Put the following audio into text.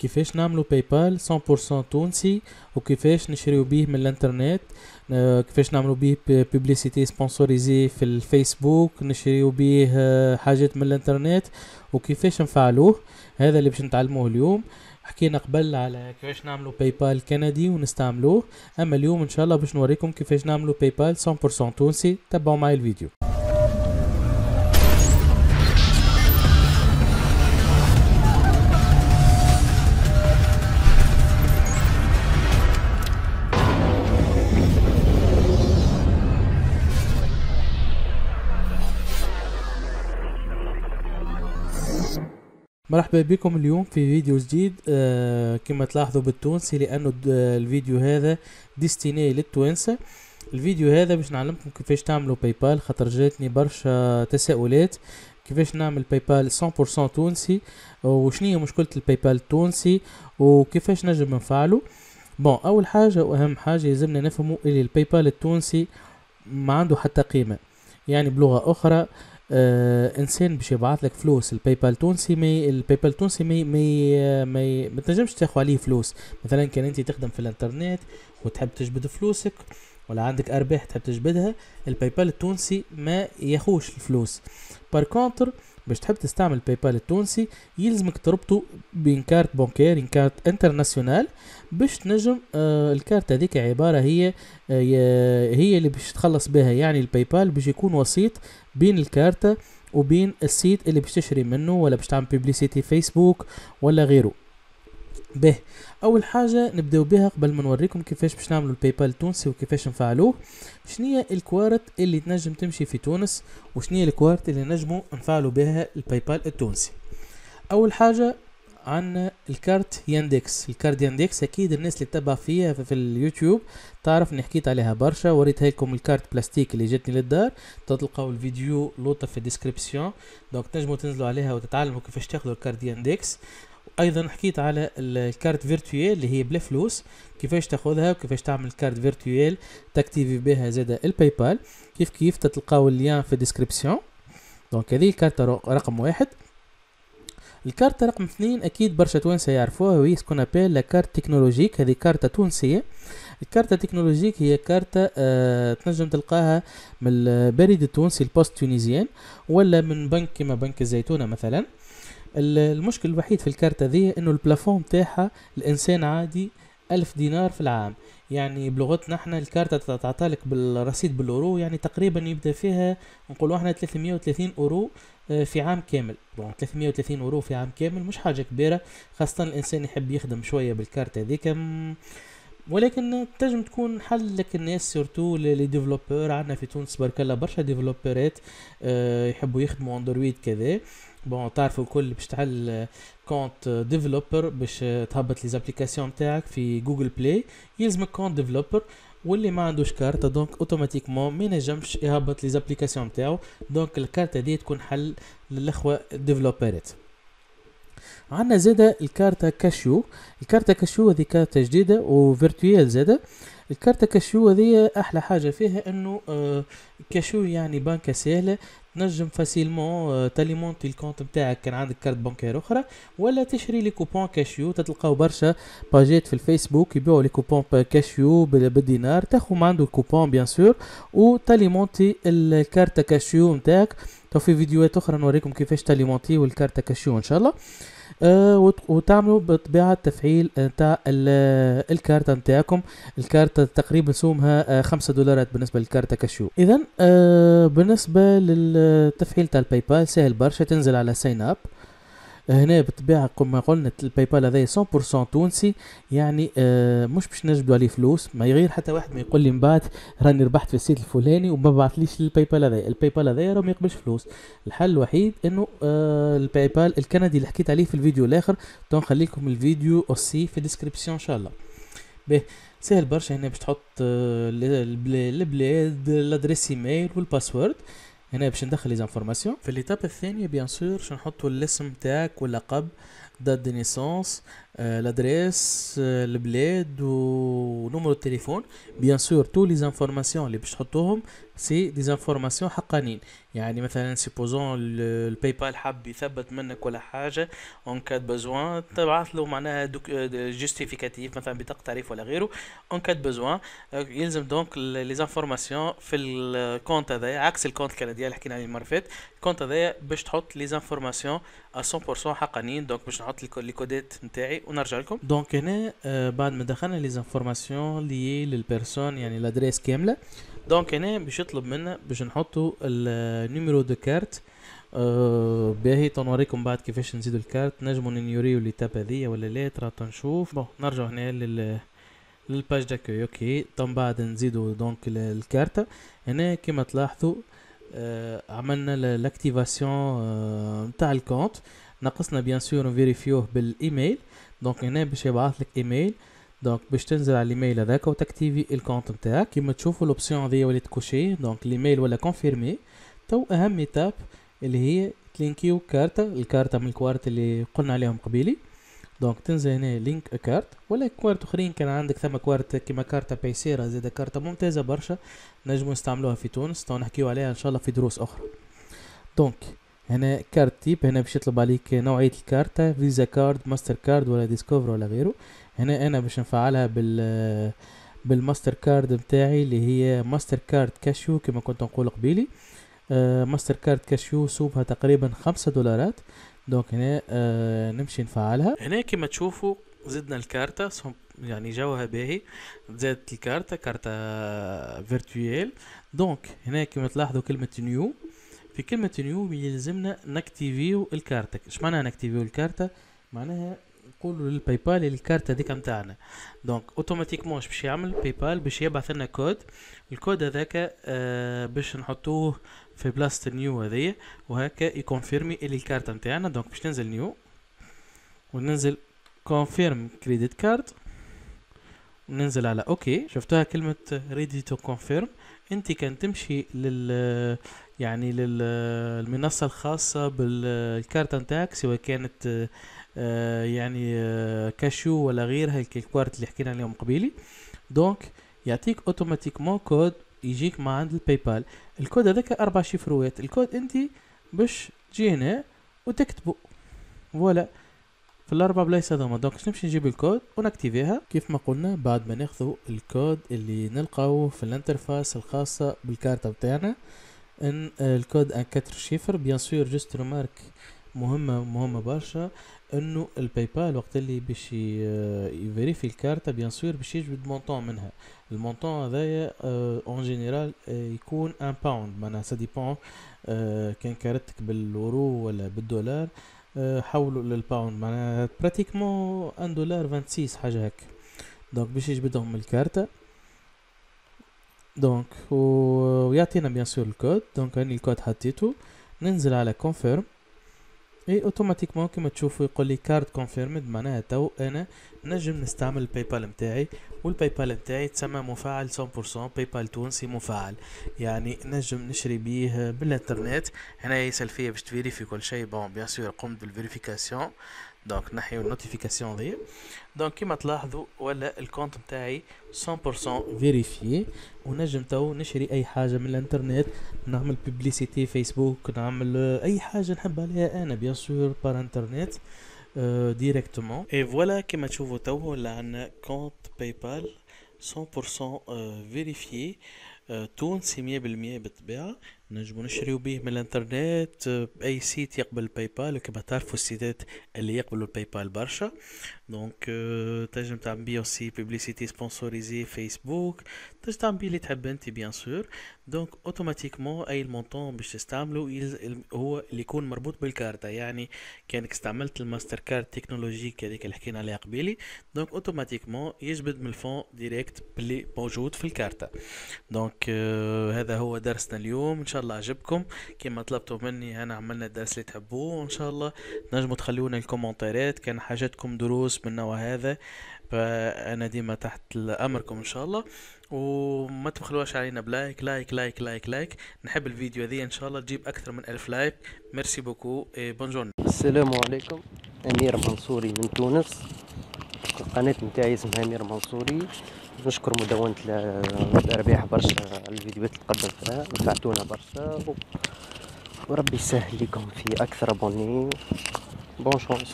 كيفاش نعملو باي بال 100% تونسي وكيفاش نشريو بيه من الانترنت آه، كيفاش نعملو بيه بيبليسيتي سبونسوريزي في الفيسبوك نشريو بيه آه، حاجات من الانترنت وكيفاش نفعلوه هذا اللي باش نتعلموه اليوم حكينا قبل على كيفاش نعملو باي بال كندي ونستعملوه اما اليوم ان شاء الله باش نوريكم كيفاش نعملو باي بال 100% تونسي تبعوا معي الفيديو مرحبا بكم اليوم في فيديو جديد آه كما تلاحظوا بالتونسي لانه الفيديو هذا ديستيني للتوانسة الفيديو هذا باش نعلمكم كيفاش تعملوا باي بال خاطر جاتني برشا تساؤلات كيفاش نعمل باي بال 100% تونسي وشنو هي مشكله الباي بال التونسي وكيفاش نجم نفعله بون اول حاجه واهم حاجه لازمنا نفهموا اللي الباي بال التونسي ما عنده حتى قيمه يعني بلغه اخرى آه انسان باش يبعث لك فلوس الباي بال تونسي مي الباي بال تونسي مي مي ما, ما تنجمش تاخذ عليه فلوس مثلا كان انت تخدم في الانترنت وتحب تجبد فلوسك ولا عندك ارباح تحب تجبدها الباي بال التونسي ما ياخوش الفلوس بار كونتر باش تحب تستعمل باي بال التونسي يلزمك تربطه بين كارت ان كارت انترناسيونال باش تنجم آه الكارت هذيك عباره هي آه هي اللي باش تخلص بها يعني الباي بال باش يكون وسيط بين الكارتة وبين السيت اللي باش تشري منه ولا باش تعمل بيبليسيتي فيسبوك ولا غيره به اول حاجه نبداو بها قبل ما نوريكم كيفاش باش نعملوا الباي بال التونسي وكيفاش نفعلوه شنو الكوارت اللي تنجم تمشي في تونس وشنو الكوارت اللي نجمو نفعلوا بها الباي بال التونسي اول حاجه عن الكارت ياندكس الكارت ياندكس اكيد الناس اللي تتبع فيها في اليوتيوب تعرف اني حكيت عليها برشا وريتها لكم الكارت بلاستيك اللي جاتني للدار تلقاو الفيديو لوطه في الديسكريبسيون دونك تنجموا تنزلوا عليها وتتعلموا كيفاش تاخذوا الكارت ياندكس ايضا حكيت على الكارت فيرتويال اللي هي بلا فلوس كيفاش تاخذها وكيفاش تعمل كارت فيرتويال تكتيفي بها زاده الباي بال كيف كيف تلقاو اللين في الديسكريبسيون دونك هذه الكارت رقم واحد الكارت رقم اثنين اكيد برشا توانسه يعرفوها وهي سكون ابيل لكارت كارت تكنولوجيك هذه كارتة تونسيه الكارتة تكنولوجيك هي كارتة آه تنجم تلقاها من البريد التونسي البوست تونيزيان ولا من بنك كما بنك الزيتونه مثلا المشكل الوحيد في الكارتة ذي انه البلافون تاعها الانسان عادي ألف دينار في العام يعني بلغتنا احنا الكارتة تعطالك بالرصيد بالأورو يعني تقريبا يبدأ فيها نقولوا احنا 330 أورو آه، في عام كامل 330 أورو في عام كامل مش حاجة كبيرة خاصة الإنسان يحب يخدم شوية بالكارتة هذيك ولكن تنجم تكون حل لك الناس سورتو لي ديفلوبور عندنا في تونس برك الله برشا ديفلوبورات آه، يحبوا يخدموا اندرويد كذا بون تعرفوا الكل باش تحل كونت ديفلوبر باش تهبط لي زابليكاسيون تاعك في جوجل بلاي يلزمك كونت ديفلوبر واللي ما عندوش كارت دونك اوتوماتيكمون ما ينجمش يهبط لي زابليكاسيون تاعو دونك الكارت هذه تكون حل للاخوه ديفلوبرات عندنا زاده الكارتا كاشيو الكارتا كاشيو هذه كارتا جديده وفيرتويال زاده الكارتا كاشيو هذه احلى حاجه فيها انه آه، كاشيو يعني بنكه سهله نجم فاسيلمون آه، تاليمونتي الكونت نتاعك كان عندك كارت بنكير اخرى ولا تشري لي كوبون كاشيو تتلقاو برشا باجيت في الفيسبوك يبيعوا لي كوبون كاشيو بالدينار تاخذ عنده الكوبون بيان سور وتاليمونتي الكارت كاشيو نتاعك تو في فيديوهات اخرى نوريكم كيفاش تاليمونتي والكارت كاشيو ان شاء الله آه، وتعملوا بطبيعه تفعيل آه، تاع الكارتة نتاعكم الكارتة تقريبا سومها آه، خمسة دولارات بالنسبه للكارتة كاشيو اذا بالنسبه للتفعيل تاع الباي بال سهل برشا تنزل على ساين اب هنا بالطبيعه كما قلنا الباي بال هذا 100% تونسي يعني آه مش باش نجبدوا عليه فلوس ما يغير حتى واحد ما يقول لي من بعد راني ربحت في السيت الفلاني وما بعثليش الباي بال هذا الباي بال هذا راه ما يقبلش فلوس الحل الوحيد انه آه الباي بال الكندي اللي حكيت عليه في الفيديو الاخر لكم الفيديو اوسي في الديسكريبسيون ان شاء الله به سهل برشا هنا باش تحط البلاد الادريس ايميل والباسورد هنا باش ندخل لي زانفورماسيون في ليتاب الثانيه بيان سور باش نحطوا الاسم تاعك واللقب دات دي نيسونس لادريس البلاد ونمرو التليفون بيان سور تو لي زانفورماسيون اللي باش تحطوهم سي دي زانفورماسيون حقانيين يعني مثلا سيبوزون الباي بال حاب يثبت منك ولا حاجه اون كاد بزوان تبعث له معناها جوستيفيكاتيف مثلا بطاقه تعريف ولا غيره اون كاد بزوان يلزم دونك لي زانفورماسيون في الكونت هذايا عكس الكونت الكندي اللي حكينا عليه المره فاتت الكونت هذايا باش تحط لي زانفورماسيون 100% حقانيين دونك باش نحط لي كودات نتاعي ونرجع لكم دونك هنا آه، بعد ما دخلنا لي زانفورماسيون لي للبيرسون يعني لادريس كامله دونك هنا باش يطلب منا باش نحطوا النيميرو دو كارت أه باهي تنوريكم بعد كيفاش نزيدو الكارت نجمو نيوريو لي تاب هذيا ولا لا ترى تنشوف بون نرجعو هنا لل للباج داكوي اوكي تم بعد نزيدو دونك الكارت هنا كما تلاحظوا أه عملنا لاكتيفاسيون آه، نتاع أه الكونت نقصنا بيان سور نفيريفيوه بالايميل دونك هنا باش يبعث لك ايميل دونك باش تنزل على الايميل هذاك وتكتيفي الكونت نتاعك كيما تشوفوا الاوبسيون هذه ولات كوشي دونك الايميل ولا كونفيرمي تو اهم ايتاب اللي هي تلينكيو كارتا الكارتا من الكوارت اللي قلنا عليهم قبيلي دونك تنزل هنا لينك كارت ولا كوارت اخرين كان عندك ثم كوارت كيما كارتا بيسيرا زيد كارتا ممتازه برشا نجمو نستعملوها في تونس تو نحكيو عليها ان شاء الله في دروس اخرى دونك هنا كارد تيب هنا باش يطلب عليك نوعيه الكارتة فيزا كارد ماستر كارد ولا ديسكوفر ولا غيره هنا انا باش نفعلها بال بالماستر كارد متاعي اللي هي ماستر كارد كاشيو كما كنت نقول قبيلي آه ماستر كارد كاشيو سوبها تقريبا خمسة دولارات دونك هنا آه نمشي نفعلها هنا كما تشوفوا زدنا الكارتة يعني جوها باهي زادت الكارتة كارتة آه، فيرتويال دونك هنا كما تلاحظوا كلمة نيو في كلمة نيو يلزمنا نكتيفيو الكارتة ايش معناها نكتيفيو الكارتة معناها نقولوا للباي بال الكارتة هذيك نتاعنا دونك اوتوماتيكمون باش يعمل باي بال باش يبعث لنا كود الكود هذاك آه باش نحطوه في بلاصه النيو هذيا وهكا يكونفيرمي اللي الكارتة نتاعنا دونك باش ننزل نيو وننزل كونفيرم كريدت كارد وننزل على اوكي شفتوها كلمه ريدي تو كونفيرم انت كان تمشي لل آه، يعني للمنصة الخاصة بالكارت انتاك سواء كانت آه، يعني آه، كاشو ولا غيرها الكوارت اللي حكينا عليهم قبيلي دونك يعطيك اوتوماتيكمون كود يجيك مع عند الباي بال الكود هذاك اربع شفروات الكود انت باش تجي هنا وتكتبه فوالا في الاربع بلايص هذوما دونك نمشي نجيب الكود ونكتيفيها كيف ما قلنا بعد ما ناخذ الكود اللي نلقاوه في الانترفاس الخاصه بالكارت بتاعنا ان آه، الكود ان كاتر شيفر بيان سور جست رمارك مهمه مهمه برشا انه الباي بال وقت اللي باش آه، يفيريفي الكارتا بيان سور باش يجبد مونطون منها المونطون هذايا اون آه، جينيرال يكون ان باوند معناها سا ديبون كان كارتك بالورو ولا بالدولار حولوا للباوند معناها براتيكمون ان دولار 26 حاجه هكا دونك باش يجبدهم الكارتا دونك ويعطينا بيان سور الكود دونك هاني الكود حطيته ننزل على كونفيرم اي اوتوماتيكمون كيما تشوفوا يقول لي كارد كونفيرمد معناها تو انا نجم نستعمل الباي بال نتاعي والباي بال نتاعي تسمى مفعل 100% باي بال تونسي مفعل يعني نجم نشري بيه بالانترنت هنا يسال فيا باش تفيريفي كل شيء بون بيان سور قمت بالفيريفيكاسيون دونك نحيو النوتيفيكاسيون دي دونك كيما تلاحظوا ولا الكونت نتاعي 100% فيريفي ونجم تو نشري اي حاجه من الانترنت نعمل بيبليسيتي فيسبوك نعمل اي حاجه نحب عليها انا بيان سور بار انترنت ديريكتومون اي فوالا كيما تشوفوا تو ولا عندنا كونت باي بال 100% فيريفي تونسي 100% بالطبيعه نجمو نشريو به من الانترنت باي آه، سيت يقبل باي بال وكما تعرفوا السيتات اللي يقبلوا الباي بال برشا دونك آه، تنجم تعمل بيه سي بيبليسيتي سبونسوريزي فيسبوك تنجم تعمل بيه اللي تحب انت بيان سور دونك اوتوماتيكمون اي المونطون باش تستعملو هو اللي يكون مربوط بالكارتا يعني كانك استعملت الماستر كارد تكنولوجيك هذيك اللي حكينا عليها قبيلي دونك اوتوماتيكمون يجبد من الفون ديريكت بلي موجود في الكارتا آه، دونك هذا هو درسنا اليوم ان شاء شاء الله عجبكم كما طلبتوا مني انا عملنا الدرس اللي تحبوه وان شاء الله تنجموا تخلونا الكومنتات كان حاجتكم دروس من نوع هذا فانا ديما تحت امركم ان شاء الله وما تبخلوش علينا بلايك لايك لايك لايك لايك نحب الفيديو هذه ان شاء الله تجيب اكثر من ألف لايك ميرسي بوكو بونجور السلام عليكم امير منصوري من تونس القناه نتاعي اسمها امير منصوري نشكر مدونه الارباح برشا على الفيديوهات اللي قدمتها نفعتونا برشا وربي يسهل لكم في اكثر بوني بون شونس